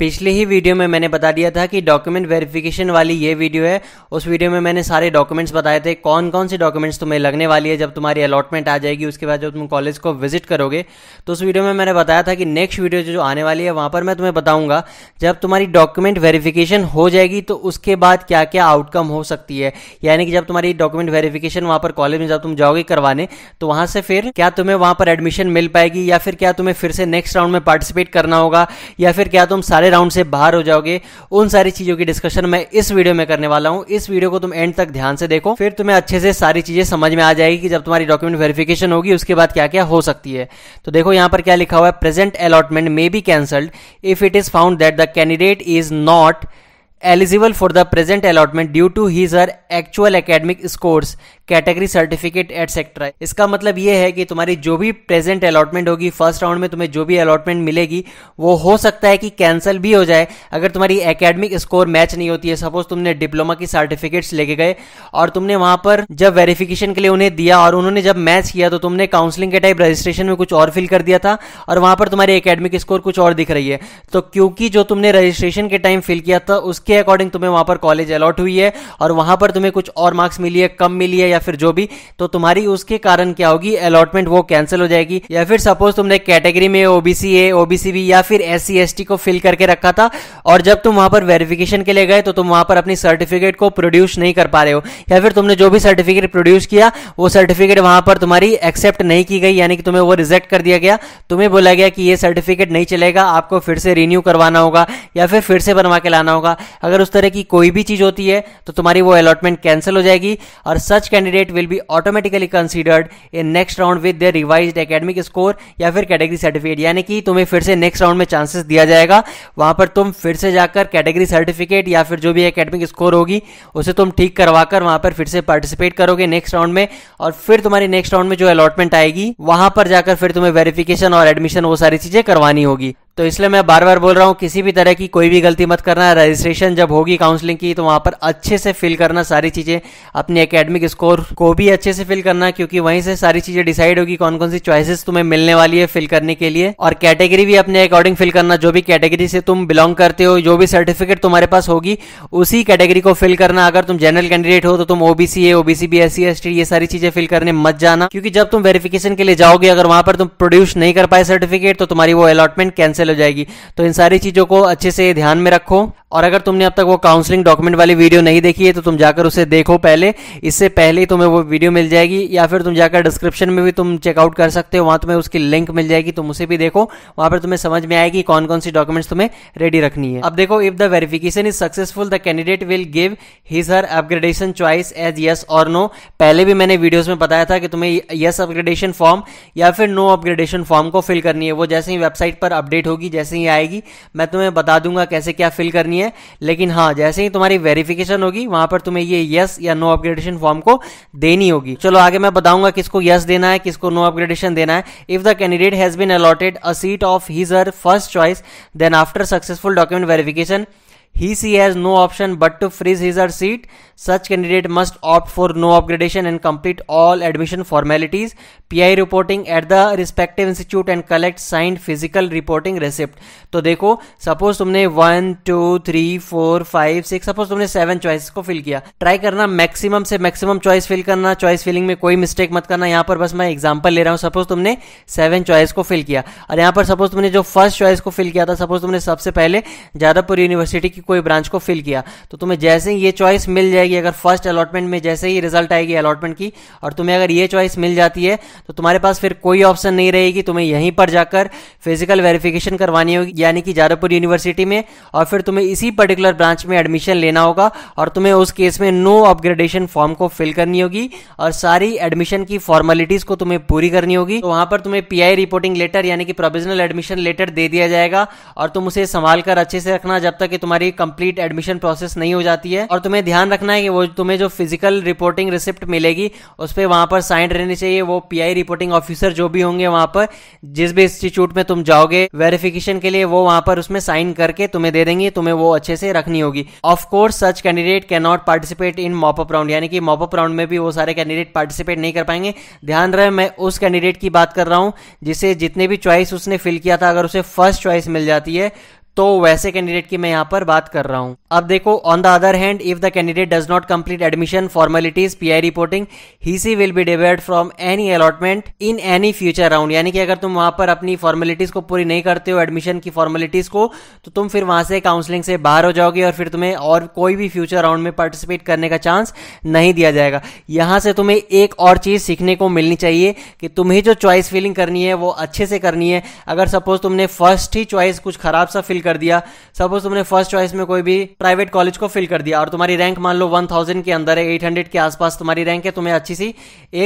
पिछले ही वीडियो में मैंने बता दिया था कि डॉक्यूमेंट वेरिफिकेशन वाली ये वीडियो है उस वीडियो में मैंने सारे डॉक्यूमेंट्स बताए थे कौन कौन से डॉक्यूमेंट्स तुम्हें लगने वाली है जब तुम्हारी अलॉटमेंट आ जाएगी उसके बाद जब तुम कॉलेज को विजिट करोगे तो उस वीडियो में मैंने बताया था कि नेक्स्ट वीडियो जो आने वाली है वहां पर मैं तुम्हें बताऊंगा जब तुम्हारी डॉक्यूमेंट वेरिफिकेशन हो जाएगी तो उसके बाद क्या क्या आउटकम हो सकती है यानी कि जब तुम्हारी डॉक्यूमेंट वेरिफिकेशन वहां पर कॉलेज में जब तुम जाओगे करवाने तो वहां से फिर क्या तुम्हें वहां पर एडमिशन मिल पाएगी या फिर क्या तुम्हें फिर से नेक्स्ट राउंड में पार्टिसिपेट करना होगा या फिर क्या तुम सारे सारे राउंड से बाहर हो जाओगे उन सारी चीज़ों की डिस्कशन मैं इस वीडियो में करने वाला हूँ इस वीडियो को तुम एंड तक ध्यान से देखो फिर तुम्हें अच्छे से सारी चीज़ें समझ में आ जाएगी कि जब तुम्हारी डॉक्यूमेंट वेरिफिकेशन होगी उसके बाद क्या क्या हो सकती है तो देखो यहाँ पर क्या लिखा हुआ है present allotment may be cancelled if it is found that the candidate is not eligible for the present allotment due to his or actual academic scores category certificate etcetera इसका मतलब यह है कि तुम्हारी जो भी प्रेजेंट अलॉटमेंट होगी first round में तुम्हें जो भी अलॉटमेंट मिलेगी वो हो सकता है कि कैंसिल भी हो जाए अगर तुम्हारी एकेडमिक स्कोर मैच नहीं होती है सपोज तुमने डिप्लोमा की सर्टिफिकेट्स लेके गए और तुमने वहां पर जब वेरिफिकेशन के लिए उन्हें दिया और उन्होंने जब मैच किया तो तुमने काउंसलिंग के टाइप रजिस्ट्रेशन में कुछ और फिल कर दिया था और वहां पर तुम्हारी एकेडमिक स्कोर कुछ और दिख रही है तो क्योंकि जो तुमने रजिस्ट्रेशन के टाइम फिल किया था उसके अकॉर्डिंग तुम्हें वहां पर कॉलेज अलॉट हुई है और वहां पर तुम्हें कुछ और मार्क्स मिली है कम मिली है या या फिर जो भी तो तुम्हारी उसके कारण क्या होगी अलॉटमेंट वो कैंसिल हो जाएगी या फिर सपोज तुमने कैटेगरी में ओबीसी ए ओबीसी बी या फिर एस सी को फिल करके रखा था और जब तुम वहां पर वेरिफिकेशन के लिए गए तो तुम वहां पर अपनी सर्टिफिकेट को प्रोड्यूस नहीं कर पा रहे हो या फिर तुमने जो भी सर्टिफिकेट प्रोड्यूस किया वो सर्टिफिकेट वहां पर तुम्हारी एक्सेप्ट नहीं की गई यानी कि तुम्हें वो रिजेक्ट कर दिया गया तुम्हें बोला गया कि ये सर्टिफिकेट नहीं चलेगा आपको फिर से रिन्यू करवाना होगा या फिर फिर से बनवा के लाना होगा अगर उस तरह की कोई भी चीज होती है तो तुम्हारी वो अलॉटमेंट कैंसिल हो जाएगी और such candidate candidate will be automatically considered in next round with revise academic score या फिर कैटेगरी सर्टिफिकेट यानी कि तुम्हें फिर से नेक्स्ट राउंड में चांसेस दिया जाएगा वहां पर तुम फिर से जाकर कैटेगरी सर्टिफिकेट या फिर जो भी एकेडमिक स्कोर होगी उसे तुम ठीक करवाकर वहां पर फिर से पार्टिसिपेट करोगे नेक्स्ट राउंड में और फिर तुम्हारी नेक्स्ट राउंड में जो अलॉटमेंट आएगी वहां पर जाकर फिर तुम्हें वेरिफिकेशन और एडमिशन वो सारी चीजें करवानी होगी तो इसलिए मैं बार बार बोल रहा हूँ किसी भी तरह की कोई भी गलती मत करना रजिस्ट्रेशन जब होगी काउंसलिंग की तो वहाँ पर अच्छे से फिल करना सारी चीज़ें अपनी एकेडमिक स्कोर को भी अच्छे से फिल करना क्योंकि वहीं से सारी चीज़ें डिसाइड होगी कौन कौन सी चॉइसेस तुम्हें मिलने वाली है फिल करने के लिए और कैटेगरी भी अपने अकॉर्डिंग फिल करना जो भी कैटेगरी से तुम बिलोंग करते हो जो भी सर्टिफिकेट तुम्हारे पास होगी उसी कैटेगरी को फिल करना अगर तुम जनरल कैंडिडेट हो तो तुम ओबीसी है ओबीसी बी एस सी ये सारी चीज़ें फिल करने मत जाना क्योंकि जब तुम वेरिफिकेशन के लिए जाओगे अगर वहाँ पर तुम प्रोड्यूस नहीं कर पाए सर्टिफिकेट तो तुम्हारी वो अलॉटमेंट कैंसिल फेल हो जाएगी तो इन सारी चीज़ों को अच्छे से ध्यान में रखो और अगर तुमने अब तक वो काउंसलिंग डॉक्यूमेंट वाली वीडियो नहीं देखी है तो तुम जाकर उसे देखो पहले इससे पहले ही तुम्हें वो वीडियो मिल जाएगी या फिर तुम जाकर डिस्क्रिप्शन में भी तुम चेकआउट कर सकते हो वहां तुम्हें उसकी लिंक मिल जाएगी तुम उसे भी देखो वहां पर तुम्हें समझ में आएगी कौन कौन सी डॉक्यूमेंट्स तुम्हें रेडी रखनी है अब देखो if the verification is successful the candidate will give his her upgradation choice as yes और नो पहले भी मैंने वीडियोज में बताया था कि तुम्हें यस अपग्रेडेशन फॉर्म या फिर नो अपग्रेडेशन फॉर्म को फिल करनी है वो जैसे ही वेबसाइट पर अपडेट होगी होगी जैसे ही आएगी मैं तुम्हें बता दूंगा कैसे क्या फिल करनी है लेकिन हाँ जैसे ही तुम्हारी वेरिफिकेशन होगी वहां पर तुम्हें ये यस या नो अपग्रेडेशन फॉर्म को देनी होगी चलो आगे मैं बताऊंगा किसको यस देना है किसको नो अपग्रेडेशन देना है if the candidate has been allotted a seat of his her first choice then after successful document verification he she has no option but to freeze his or seat such candidate must opt for no upgradation and complete all admission formalities PI reporting at the respective institute and collect signed physical reporting receipt तो देखो suppose तुमने one two three four five six suppose तुमने seven choice को fill किया try करना maximum से maximum choice fill करना choice filling में कोई मिस्टेक मत करना यहाँ पर बस मैं एग्जाम्पल ले रहा हूँ सपोज तुमने सेवन चॉइस को फिल किया और यहाँ पर सपोज तुमने जो फर्स्ट चॉइस को फिल किया था सपोज तुमने सबसे पहले जादवपुर यूनिवर्सिटी की कोई ब्रांच को फिल किया तो तुम्हें जैसे ही ये चॉइस मिल जाएगी अगर फर्स्ट अलॉटमेंट में जैसे ही रिजल्ट आएगी अलॉटमेंट की और तुम्हें अगर ये चॉइस मिल जाती है तो तुम्हारे पास फिर कोई ऑप्शन नहीं रहेगी तुम्हें यहीं पर जाकर फिजिकल वेरिफिकेशन करवानी होगी यानी कि जादवपुर यूनिवर्सिटी में और फिर तुम्हें इसी पर्टिकुलर ब्रांच में एडमिशन लेना होगा और तुम्हें उस केस में नो अपग्रेडेशन फॉर्म को फिल करनी होगी और सारी एडमिशन की फॉर्मेलिटीज को तुम्हें पूरी करनी होगी तो वहां पर तुम्हें पी रिपोर्टिंग लेटर यानी कि प्रोविजनल एडमिशन लेटर दे दिया जाएगा और तुम उसे संभाल कर अच्छे से रखना जब तक कि तुम्हारी कंप्लीट एडमिशन प्रोसेस नहीं हो जाती है और तुम्हें ध्यान रखना है कि वो तुम्हें जो फिजिकल रिपोर्टिंग रिसिप्ट मिलेगी उस पर वहां पर साइन रहनी चाहिए वो पी आई रिपोर्टिंग ऑफिसर जो भी होंगे वहां पर जिस भी इंस्टीट्यूट में तुम जाओगे वेरिफिकेशन के लिए वो वहां पर उसमें साइन करके तुम्हें दे देंगे तुम्हें वो अच्छे से रखनी होगी of course such candidate can not participate in mop up round यानी कि मॉपअप राउंड में भी वो सारे कैंडिडेट पार्टिसिपेट नहीं कर पाएंगे ध्यान रहे मैं उस कैंडिडेट की बात कर रहा हूं जिसे जितने भी चॉइस उसने फिल किया था अगर उसे फर्स्ट चॉइस मिल जाती है तो वैसे कैंडिडेट की मैं यहाँ पर बात कर रहा हूँ अब देखो on the other hand if the candidate does not complete admission formalities I reporting he she will be डिवेड from any allotment in any future round यानी कि अगर तुम वहां पर अपनी फॉर्मेलिटीज को पूरी नहीं करते हो एडमिशन की फॉर्मेलिटीज को तो तुम फिर वहां से काउंसलिंग से बाहर हो जाओगे और फिर तुम्हें और कोई भी फ्यूचर राउंड में पार्टिसिपेट करने का चांस नहीं दिया जाएगा यहां से तुम्हें एक और चीज सीखने को मिलनी चाहिए कि तुम्हें जो चॉइस फिलिंग करनी है वो अच्छे से करनी है अगर सपोज तुमने फर्स्ट ही चॉइस कुछ खराब सा फिल कर दिया सपोज तुमने फर्स्ट चॉइस में कोई भी प्राइवेट कॉलेज को फिल कर दिया और तुम्हारी रैंक मान लो वन थाउजेंड के अंदर है हंड्रेड के आसपास तुम्हारी रैंक है तुम्हें अच्छी सी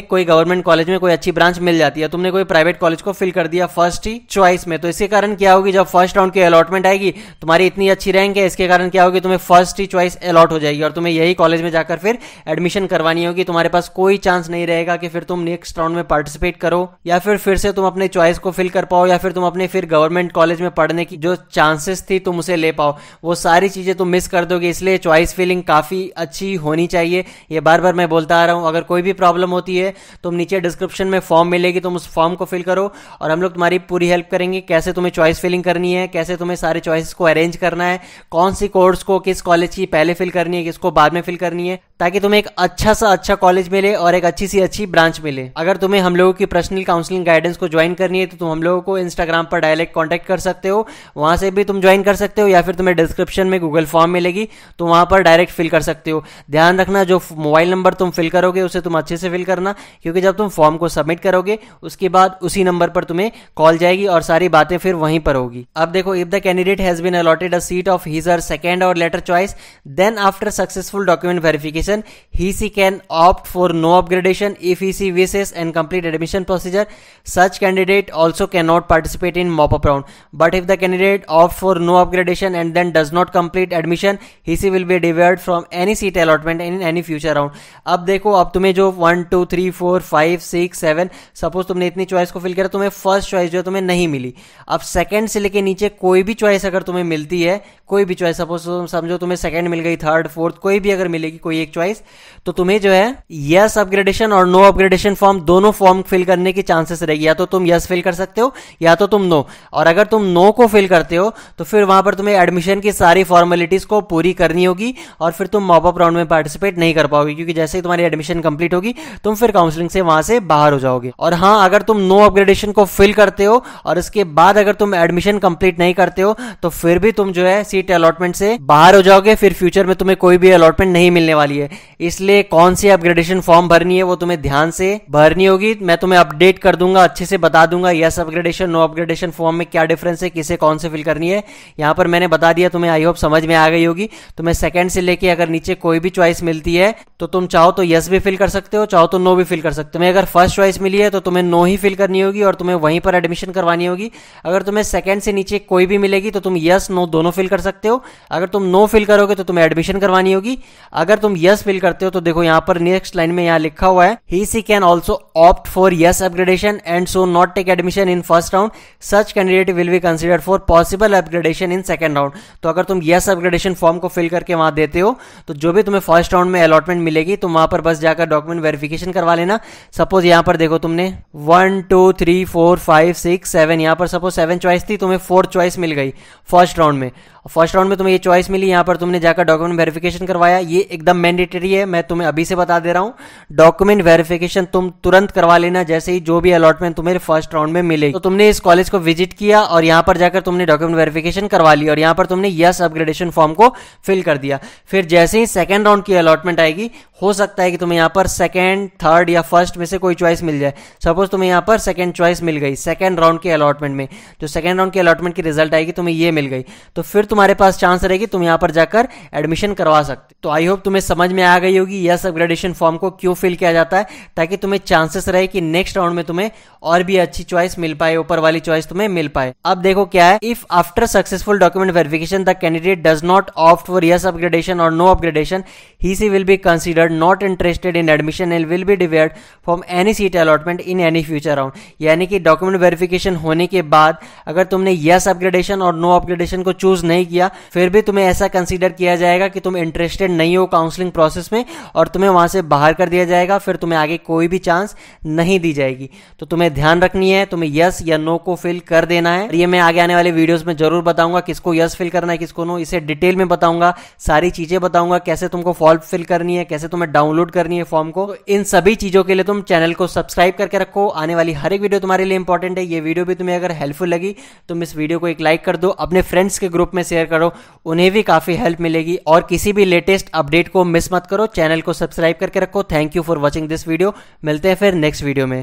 एक कोई गवर्नमेंट कॉलेज में कोई अच्छी ब्रांच मिल जाती है तुमने कोई प्राइवेट कॉलेज को फिल कर दिया फर्स्ट ही चॉइस में तो इसके कारण क्या होगी जब फर्स्ट राउंड की अलॉटमेंट आएगी तुम्हारी इतनी अच्छी रैंक है इसके कारण क्या होगी तुम्हें फर्स्ट ही चॉइस अलॉट हो जाएगी और तुम्हें यही कॉलेज में जाकर फिर एडमिशन करवानी होगी तुम्हारे पास कोई चांस नहीं रहेगा कि फिर तुम नेक्स्ट राउंड में पार्टिसिपेट करो या फिर फिर से तुम अपने चॉइस को फिल कर पाओ या फिर तुम अपने फिर गवर्नमेंट कॉलेज में पढ़ने की जो चांसेस चॉइसेस थी तुम उसे ले पाओ वो सारी चीज़ें तुम मिस कर दोगे इसलिए चॉइस फीलिंग काफ़ी अच्छी होनी चाहिए ये बार बार मैं बोलता आ रहा हूँ अगर कोई भी प्रॉब्लम होती है तुम नीचे डिस्क्रिप्शन में फॉर्म मिलेगी तुम उस फॉर्म को फिल करो और हम लोग तुम्हारी पूरी हेल्प करेंगे कैसे तुम्हें चॉइस फिलिंग करनी है कैसे तुम्हें सारे चॉइस को अरेंज करना है कौन सी कोर्स को किस कॉलेज की पहले फिल करनी है किसको बाद में फिल करनी है ताकि तुम्हें एक अच्छा सा अच्छा कॉलेज मिले और एक अच्छी सी अच्छी ब्रांच मिले अगर तुम्हें हम लोगों की पर्सनल काउंसलिंग गाइडेंस को ज्वाइन करनी है तो तुम हम लोगों को इंस्टाग्राम पर डायरेक्ट कॉन्टेक्ट कर सकते हो वहां से भी तुम ज्वाइन कर सकते हो या फिर तुम्हें डिस्क्रिप्शन में गूगल फॉर्म मिलेगी तो वहां पर डायरेक्ट फिल कर सकते हो ध्यान रखना जो मोबाइल नंबर तुम फिल करोगे उसे तुम अच्छे से फिल करना क्योंकि जब तुम फॉर्म को सबमिट करोगे उसके बाद उसी नंबर पर तुम्हें कॉल जाएगी और सारी बातें फिर वहीं पर होगी अब देखो if the candidate has been allotted a seat of his her second or later choice then after successful document verification season he she can opt for no upgradation if he she wish wishes and complete admission procedure such candidate also can not participate in mop up round but if the candidate opt for no upgradation and then does not complete admission he she will be डिवाइड from any seat allotment in any future round अब देखो अब तुम्हें जो one two three four five six seven suppose तुमने इतनी choice को fill किया तुम्हें फर्स्ट चॉइस जो है तुम्हें नहीं मिली अब सेकेंड से लेके नीचे कोई भी चॉइस अगर तुम्हें मिलती है कोई भी चॉइस सपोज समझो तुम्हें सेकेंड मिल गई थर्ड फोर्थ कोई भी अगर मिलेगी कोई एक चॉइस तो तुम्हें जो है यस अपग्रेडेशन और नो अपग्रेडेशन फॉर्म दोनों फॉर्म फिल करने की चांसेस रहेगी या तो तुम यस फिल कर सकते हो या तो तुम नो और अगर तुम नो को फिल करते हो तो फिर वहां पर तुम्हें एडमिशन की सारी फॉर्मेलिटीज को पूरी करनी होगी और फिर तुम मॉपअप राउंड में पार्टिसिपेट नहीं कर पाओगे क्योंकि जैसे ही तुम्हारी एडमिशन कंप्लीट होगी तुम फिर काउंसलिंग से वहां से बाहर हो जाओगे और हाँ अगर तुम नो अपग्रेडेशन को फिल करते हो और इसके बाद अगर तुम एडमिशन कंप्लीट नहीं करते हो तो फिर भी तुम जो है सीट अलॉटमेंट से बाहर हो जाओगे फिर फ्यूचर में तुम्हें कोई भी अलॉटमेंट नहीं मिलने वाली है इसलिए कौन सी अपग्रेडेशन फॉर्म भरनी है वो तुम्हें ध्यान से भरनी होगी मैं तुम्हें अपडेट कर दूंगा अच्छे से बता दूंगा yes upgradation no upgradation form में क्या डिफरेंस है किसे कौन से फिल करनी है यहां पर मैंने बता दिया तुम्हें आई होप समझ में आ गई होगी तुम्हें सेकंड से लेके अगर नीचे कोई भी चॉइस मिलती है तो तुम चाहो तो यस भी फिल कर सकते हो चाहो तो नो भी फिल कर सकते हो तुम्हें अगर फर्स्ट चॉइस मिली है तो तुम्हें नो ही फिल करनी होगी और तुम्हें वहीं पर एडमिशन करवानी होगी अगर तुम्हें सेकंड से नीचे कोई भी मिलेगी तो तुम यस नो दोनों फिल कर सकते हो अगर तुम नो फिल करोगे तो तुम्हें एडमिशन करवानी होगी अगर तुम यस फिल करते चाहते हो तो देखो यहाँ पर नेक्स्ट लाइन में यहाँ लिखा हुआ है he she can also opt for yes upgradation and so not take admission in first round such candidate will be consider for possible upgradation in second round तो अगर तुम यस अपग्रेडेशन फॉर्म को fill करके वहां देते हो तो जो भी तुम्हें फर्स्ट राउंड में अलॉटमेंट मिलेगी तुम वहां पर बस जाकर डॉक्यूमेंट वेरिफिकेशन करवा लेना सपोज यहाँ पर देखो तुमने one two three four five six seven यहाँ पर सपोज सेवन चॉइस थी तुम्हें फोर्थ चॉइस मिल गई फर्स्ट राउंड में फर्स्ट राउंड में तुम्हें ये चॉइस मिली यहाँ पर तुमने जाकर डॉक्यूमेंट वेरिफिकेशन करवाया ये एकदम मैंडेटरी है मैं तुम्हें अभी से बता दे रहा हूं डॉक्यूमेंट वेरिफिकेशन तुम तुरंत करवा लेना जैसे ही जो भी अलॉटमेंट तुम्हें फर्स्ट राउंड में मिले तो तुमने इस कॉलेज को विजिट किया और यहां पर जाकर तुमने डॉक्यूमेंट वेरिफिकेशन करवा ली और यहाँ पर तुमने यस अपग्रेडेशन फॉर्म को फिल कर दिया फिर जैसे ही सेकेंड राउंड की अलॉटमेंट आएगी हो सकता है कि तुम्हें यहां पर सेकेंड थर्ड या फर्स्ट में से कोई चॉइस मिल जाए सपोज तुम्हें यहाँ पर सेकेंड चॉइस मिल गई सेकेंड राउंड के अलॉटमेंट में जो सेकेंड राउंड के अलॉटमेंट की रिजल्ट आएगी तुम्हें ये मिल गई तो फिर तुम्हारे पास चांस रहेगी तुम यहां पर जाकर एडमिशन करवा सकते तो आई होप तुम्हें समझ में आ गई होगी यह सब ग्रेडुएशन फॉर्म को क्यों फिल किया जाता है ताकि तुम्हें चांसेस रहे कि नेक्स्ट राउंड में तुम्हें और भी अच्छी चॉइस मिल पाए ऊपर वाली चॉइस तुम्हें मिल पाए अब देखो क्या है if after successful document verification the candidate does not opt for yes upgradation और no upgradation he she will be considered not interested in admission and will be debarred from any seat allotment in any future round यानी कि document verification होने के बाद अगर तुमने yes upgradation और no upgradation को चूज नहीं नहीं किया फिर भी तुम्हें ऐसा कंसिडर किया जाएगा कि तुम इंटरेस्टेड नहीं हो काउंसलिंग प्रोसेस में और तुम्हें वहां से बाहर कर दिया जाएगा फिर तुम्हें आगे कोई भी चांस नहीं दी जाएगी तो तुम्हें ध्यान रखनी है तुम्हें यस या नो को फिल कर देना है ये मैं आगे आने वाले वीडियोस में जरूर बताऊंगा किसको यस फिल करना है किसको नो इसे डिटेल में बताऊंगा सारी चीजें बताऊंगा कैसे तुमको फॉर्म फिल करनी है कैसे तुम्हें डाउनलोड करनी है फॉर्म को तो इन सभी चीजों के लिए तुम चैनल को सब्सक्राइब करके रखो आने वाली हर एक वीडियो तुम्हारे लिए इंपॉर्टेंट है ये वीडियो भी तुम्हें अगर हेल्पफुल लगी तुम इस वीडियो को एक लाइक कर दो अपने फ्रेंड्स के ग्रुप में शेयर करो उन्हें भी काफ़ी हेल्प मिलेगी और किसी भी लेटेस्ट अपडेट को मिस मत करो चैनल को सब्सक्राइब करके रखो thank you for watching this video मिलते हैं फिर नेक्स्ट वीडियो में